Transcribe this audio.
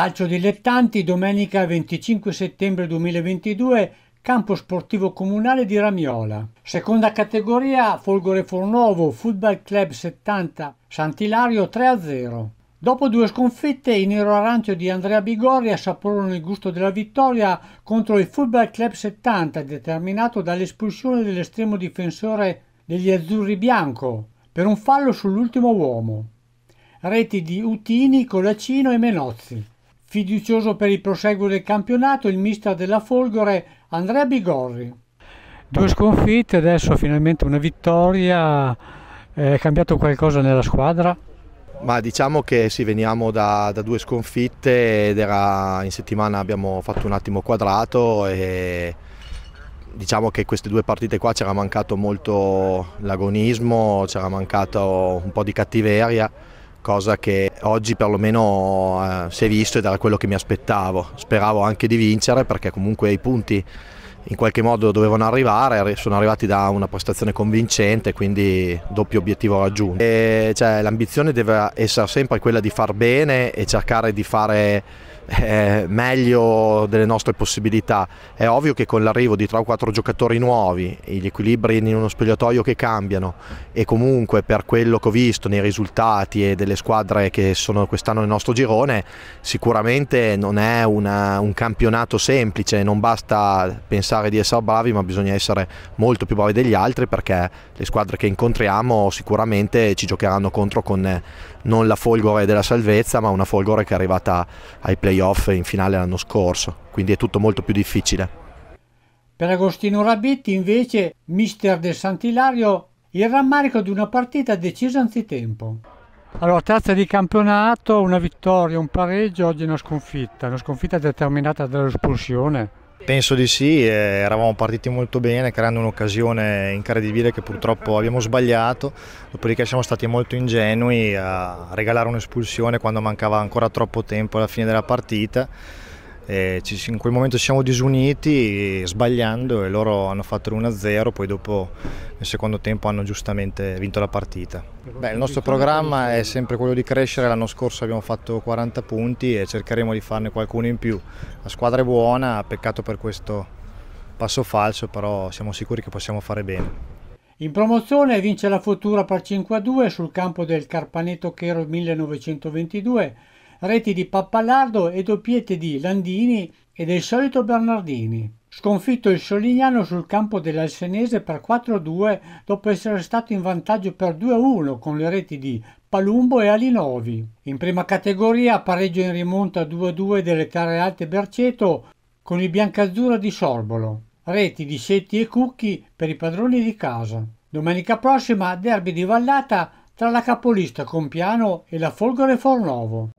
Calcio dilettanti domenica 25 settembre 2022 Campo Sportivo Comunale di Ramiola. Seconda categoria Folgore Fornovo Football Club 70 Sant'Ilario 3-0. Dopo due sconfitte i nero-arancio di Andrea Bigorri assaporarono il gusto della vittoria contro il Football Club 70 determinato dall'espulsione dell'estremo difensore degli azzurri bianco per un fallo sull'ultimo uomo. Reti di Utini, Colacino e Menozzi. Fiducioso per il proseguo del campionato il mister della Folgore Andrea Bigorri. Due sconfitte, adesso finalmente una vittoria. È cambiato qualcosa nella squadra? Ma diciamo che sì, veniamo da, da due sconfitte ed era, in settimana abbiamo fatto un attimo quadrato e diciamo che queste due partite qua c'era mancato molto l'agonismo, c'era mancato un po' di cattiveria cosa che oggi perlomeno eh, si è visto ed era quello che mi aspettavo. Speravo anche di vincere perché comunque i punti in qualche modo dovevano arrivare, sono arrivati da una prestazione convincente, quindi doppio obiettivo raggiunto. Cioè, l'ambizione deve essere sempre quella di far bene e cercare di fare eh, meglio delle nostre possibilità. È ovvio che con l'arrivo di 3 o 4 giocatori nuovi, gli equilibri in uno spogliatoio che cambiano e comunque per quello che ho visto nei risultati e delle squadre che sono quest'anno nel nostro girone, sicuramente non è una, un campionato semplice, non basta pensare pensare di essere bravi, ma bisogna essere molto più bravi degli altri perché le squadre che incontriamo sicuramente ci giocheranno contro con eh, non la folgore della salvezza, ma una folgore che è arrivata ai playoff in finale l'anno scorso. Quindi è tutto molto più difficile. Per Agostino Rabitti, invece, mister del Sant'Ilario, il rammarico di una partita decisa anzitempo. Allora, terza di campionato, una vittoria, un pareggio, oggi una sconfitta, una sconfitta determinata dall'espulsione Penso di sì, eh, eravamo partiti molto bene creando un'occasione incredibile che purtroppo abbiamo sbagliato, dopodiché siamo stati molto ingenui a regalare un'espulsione quando mancava ancora troppo tempo alla fine della partita eh, in quel momento ci siamo disuniti sbagliando e loro hanno fatto l'1-0, poi dopo nel secondo tempo hanno giustamente vinto la partita. Beh, il nostro programma è sempre quello di crescere, l'anno scorso abbiamo fatto 40 punti e cercheremo di farne qualcuno in più. La squadra è buona, peccato per questo passo falso, però siamo sicuri che possiamo fare bene. In promozione vince la futura per 5-2 sul campo del Carpaneto Chero 1922 reti di Pappalardo e doppiette di Landini e del solito Bernardini. Sconfitto il Solignano sul campo dell'Alsenese per 4-2 dopo essere stato in vantaggio per 2-1 con le reti di Palumbo e Alinovi. In prima categoria pareggio in rimonta 2-2 delle Terre Alte Berceto con il Biancazzurra di Sorbolo. Reti di Setti e Cucchi per i padroni di casa. Domenica prossima derby di Vallata tra la capolista Compiano e la Folgore Fornovo.